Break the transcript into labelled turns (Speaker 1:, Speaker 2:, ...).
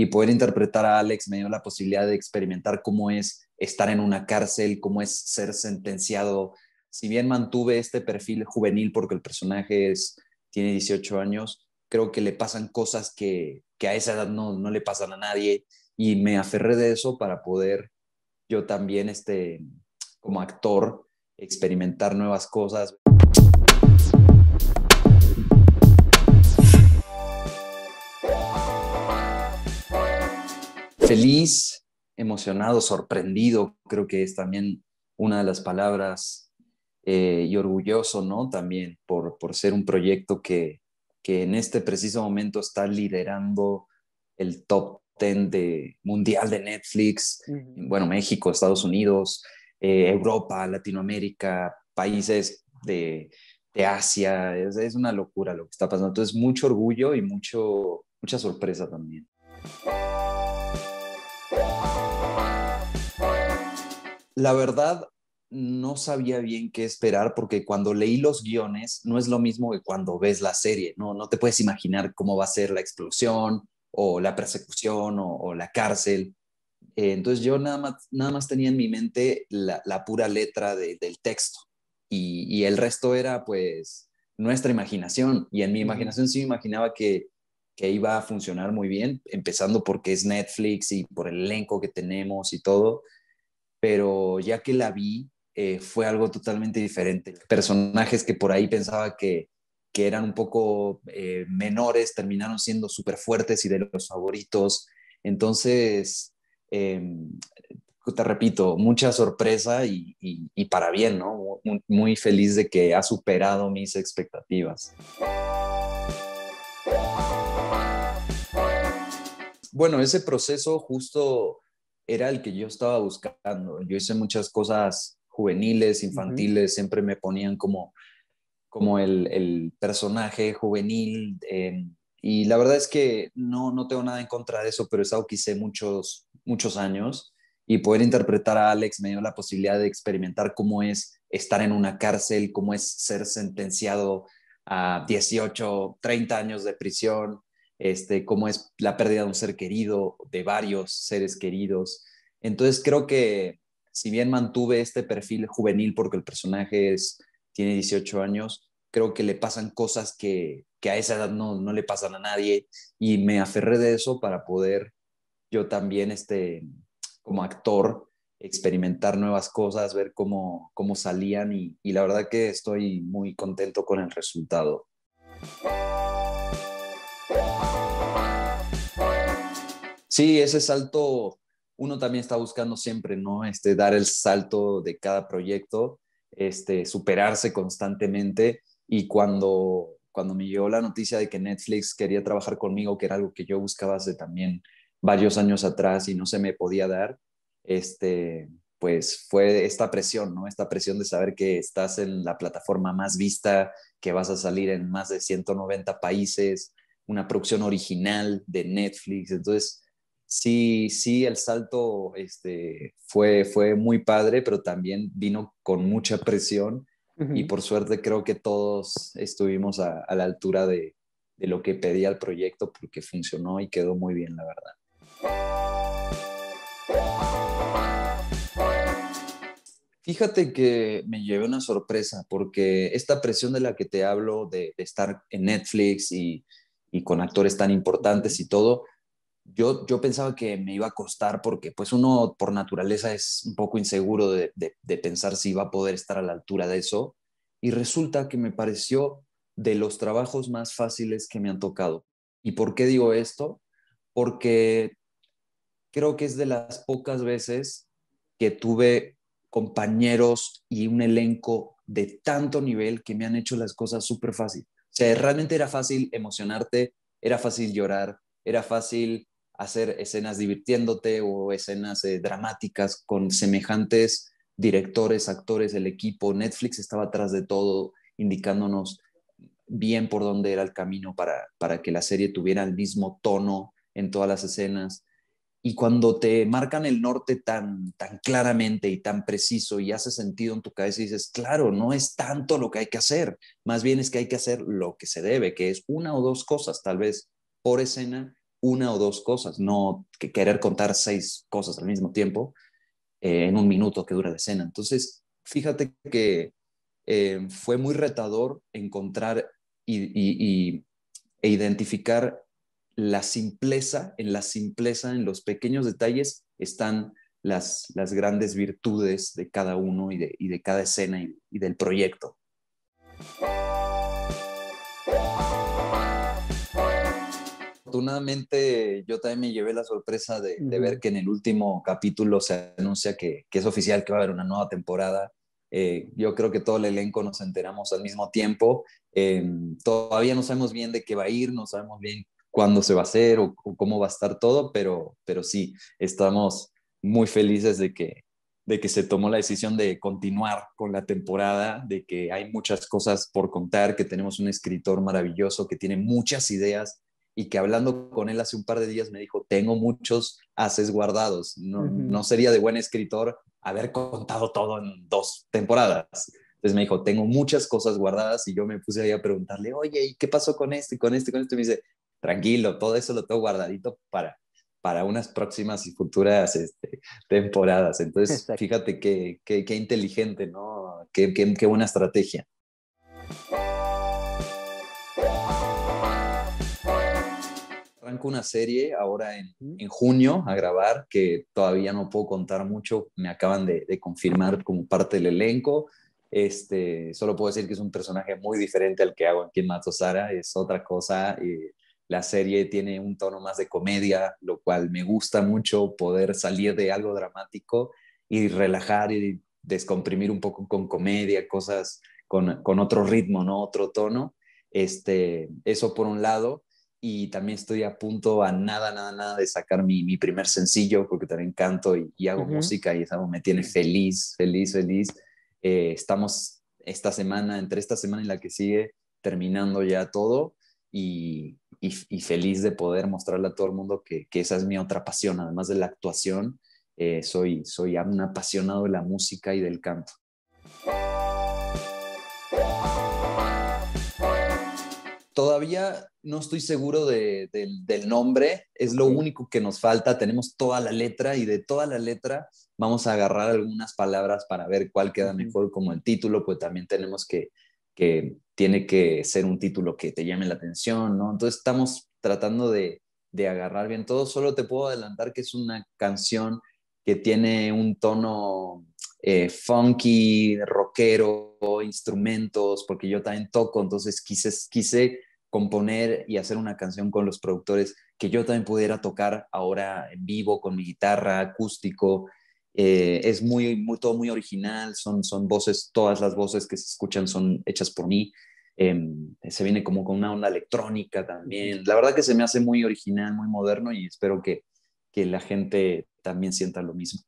Speaker 1: y poder interpretar a Alex me dio la posibilidad de experimentar cómo es estar en una cárcel, cómo es ser sentenciado. Si bien mantuve este perfil juvenil porque el personaje es, tiene 18 años, creo que le pasan cosas que, a esa edad no, le pasan a nadie y me aferré de eso para poder yo también, este, como actor, experimentar nuevas cosas. feliz, emocionado, sorprendido, creo que es también una de las palabras, eh, y orgulloso, ¿no? También por, por ser un proyecto que, en este preciso momento está liderando el top ten de, mundial de Netflix, bueno, México, Estados Unidos, eh, Europa, Latinoamérica, países de, Asia, es, una locura lo que está pasando. Entonces, mucho orgullo y mucho, mucha sorpresa también. la verdad, no sabía bien qué esperar porque cuando leí los guiones no es lo mismo que cuando ves la serie, ¿no? No te puedes imaginar cómo va a ser la explosión o la persecución o, la cárcel. Eh, entonces yo nada más, nada más tenía en mi mente la, pura letra del texto y, el resto era pues nuestra imaginación y en mi imaginación sí imaginaba que, que iba a funcionar muy bien, empezando porque es Netflix y por el elenco que tenemos y todo pero ya que la vi, eh, fue algo totalmente diferente. Personajes que por ahí pensaba que, eran un poco eh, menores terminaron siendo súper fuertes y de los favoritos. Entonces, em, te repito, mucha sorpresa y, para bien, ¿no? muy feliz de que ha superado mis expectativas. Bueno, ese proceso justo era el que yo estaba buscando. Yo hice muchas cosas juveniles, infantiles, siempre me ponían como, como el, personaje juvenil. Em, y la verdad es que no, no tengo nada en contra de eso, pero es algo que hice muchos, muchos años. Y poder interpretar a Alex me dio la posibilidad de experimentar cómo es estar en una cárcel, cómo es ser sentenciado a 18, 30 años de prisión, este, como es la pérdida de un ser querido, de varios seres queridos. Entonces creo que si bien mantuve este perfil juvenil porque el personaje es, tiene 18 años, creo que le pasan cosas que, a esa edad no, le pasan a nadie y me aferré de eso para poder yo también, este, como actor, experimentar nuevas cosas, ver cómo, cómo salían y, y la verdad que estoy muy contento con el resultado. sí, ese salto uno también está buscando siempre, ¿no? Este, dar el salto de cada proyecto, este, superarse constantemente y cuando, cuando me llegó la noticia de que Netflix quería trabajar conmigo, que era algo que yo buscaba hace también varios años atrás y no se me podía dar, este, pues fue esta presión, ¿no? Esta presión de saber que estás en la plataforma más vista, que vas a salir en más de 190 países, una producción original de Netflix, entonces sí, sí, el salto este, fue, fue muy padre, pero también vino con mucha presión y por suerte creo que todos estuvimos a, la altura de, de, lo que pedía el proyecto porque funcionó y quedó muy bien, la verdad. Fíjate que me llevé una sorpresa porque esta presión de la que te hablo, de, estar en Netflix y con actores tan importantes y todo, yo, yo pensaba que me iba a costar porque pues uno por naturaleza es un poco inseguro de, de, de pensar si iba a poder estar a la altura de eso y resulta que me pareció de los trabajos más fáciles que me han tocado. ¿Y por qué digo esto? Porque creo que es de las pocas veces que tuve compañeros y un elenco de tanto nivel que me han hecho las cosas súper fácil. O sea, realmente era fácil emocionarte, era fácil llorar, era fácil hacer escenas divirtiéndote o escenas eh, dramáticas con semejantes directores, actores, el equipo. Netflix estaba atrás de todo, indicándonos bien por dónde era el camino para, que la serie tuviera el mismo tono en todas las escenas. Y cuando te marcan el norte tan, tan claramente y tan preciso y hace sentido en tu cabeza dices, claro, no es tanto lo que hay que hacer, más bien es que hay que hacer lo que se debe, que es una o dos cosas tal vez por escena una o dos cosas, no que querer contar seis cosas al mismo tiempo eh, en un minuto que dura la escena. Entonces, fíjate que em, fue muy retador encontrar y, e identificar la simpleza, en la simpleza, en los pequeños detalles están las, grandes virtudes de cada uno y de, y de cada escena y del proyecto. afortunadamente yo también me llevé la sorpresa de, ver que en el último capítulo se anuncia que, es oficial que va a haber una nueva temporada. Eh, yo creo que todo el elenco nos enteramos al mismo tiempo. Eh, todavía no sabemos bien de qué va a ir, no sabemos bien cuándo se va a hacer o, cómo va a estar todo, pero, pero sí, estamos muy felices de que, de que se tomó la decisión de continuar con la temporada, de que hay muchas cosas por contar, que tenemos un escritor maravilloso que tiene muchas ideas y que hablando con él hace un par de días me dijo, tengo muchos haces guardados, no, sería de buen escritor haber contado todo en dos temporadas. Entonces me dijo, tengo muchas cosas guardadas y yo me puse ahí a preguntarle, oye, ¿y qué pasó con este, y con este, y con esto? Y me dice, tranquilo, todo eso lo tengo guardadito para, para unas próximas y futuras este, temporadas. Entonces, fíjate qué, qué, inteligente, ¿no? Qué, qué, qué buena estrategia. una serie ahora en, junio a grabar, que todavía no puedo contar mucho, me acaban de, confirmar como parte del elenco. Este, solo puedo decir que es un personaje muy diferente al que hago aquí en Mato Sara, es otra cosa. Eh, la serie tiene un tono más de comedia, lo cual me gusta mucho poder salir de algo dramático y relajar y descomprimir un poco con comedia, cosas con, con otro ritmo, ¿no? Otro tono. Este, eso por un lado y también estoy a punto a nada, nada, nada de sacar mi, mi primer sencillo porque también canto y, hago música y eso me tiene feliz, feliz, feliz. Eh, estamos esta semana, entre esta semana y la que sigue, terminando ya todo y, y, feliz de poder mostrarle a todo el mundo que, que esa es mi otra pasión, además de la actuación, eh, soy, soy un apasionado de la música y del canto. Todavía no estoy seguro del nombre, es lo único que nos falta, tenemos toda la letra y de toda la letra vamos a agarrar algunas palabras para ver cuál queda mejor como el título, pues también tenemos que, que tiene que ser un título que te llame la atención, ¿no? Entonces estamos tratando de, de agarrar bien todo, solo te puedo adelantar que es una canción que tiene un tono eh, funky, rockero, instrumentos, porque yo también toco, entonces quise, quise componer y hacer una canción con los productores que yo también pudiera tocar ahora en vivo con mi guitarra acústico. Eh, es muy, muy, todo muy original, son, son voces, todas las voces que se escuchan son hechas por mí. Em, se viene como con una onda electrónica también. La verdad que se me hace muy original, muy moderno y espero que la gente también sienta lo mismo.